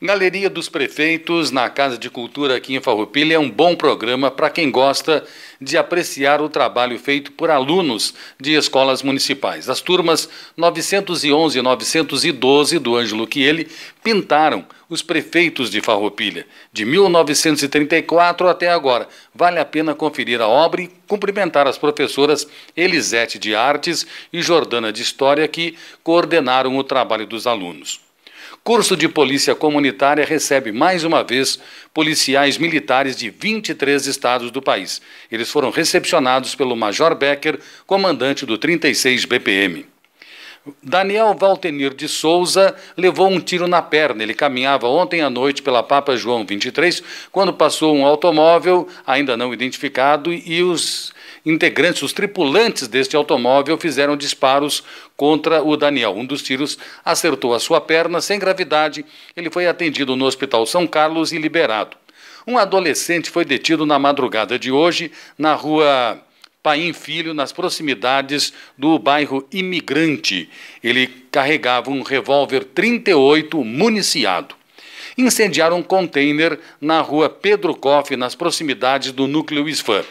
Galeria dos Prefeitos na Casa de Cultura aqui em Farroupilha é um bom programa para quem gosta de apreciar o trabalho feito por alunos de escolas municipais. As turmas 911 e 912 do Ângelo Chiele pintaram os prefeitos de Farroupilha de 1934 até agora. Vale a pena conferir a obra e cumprimentar as professoras Elisete de Artes e Jordana de História que coordenaram o trabalho dos alunos. Curso de Polícia Comunitária recebe mais uma vez policiais militares de 23 estados do país. Eles foram recepcionados pelo Major Becker, comandante do 36 BPM. Daniel Valtenir de Souza levou um tiro na perna. Ele caminhava ontem à noite pela Papa João 23, quando passou um automóvel ainda não identificado e os integrantes, os tripulantes deste automóvel fizeram disparos contra o Daniel. Um dos tiros acertou a sua perna sem gravidade. Ele foi atendido no Hospital São Carlos e liberado. Um adolescente foi detido na madrugada de hoje na rua Paim Filho, nas proximidades do bairro Imigrante. Ele carregava um revólver 38 municiado. Incendiaram um container na rua Pedro Koff, nas proximidades do núcleo Isfã.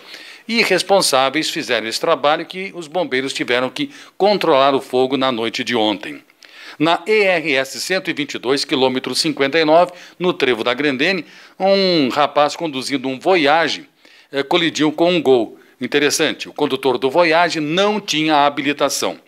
e responsáveis fizeram esse trabalho que os bombeiros tiveram que controlar o fogo na noite de ontem. Na ERS 122, quilômetro 59, no Trevo da Grendene, um rapaz conduzindo um Voyage eh, colidiu com um gol. Interessante, o condutor do Voyage não tinha habilitação.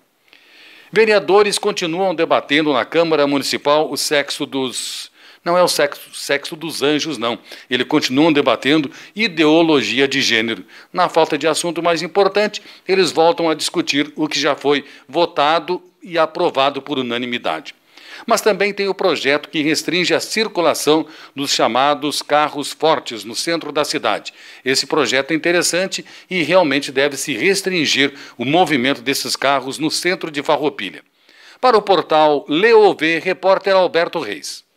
Vereadores continuam debatendo na Câmara Municipal o sexo dos. Não é o sexo, sexo dos anjos, não. Eles continuam debatendo ideologia de gênero. Na falta de assunto mais importante, eles voltam a discutir o que já foi votado e aprovado por unanimidade. Mas também tem o projeto que restringe a circulação dos chamados carros fortes no centro da cidade. Esse projeto é interessante e realmente deve se restringir o movimento desses carros no centro de Farroupilha. Para o portal Leovê, repórter Alberto Reis.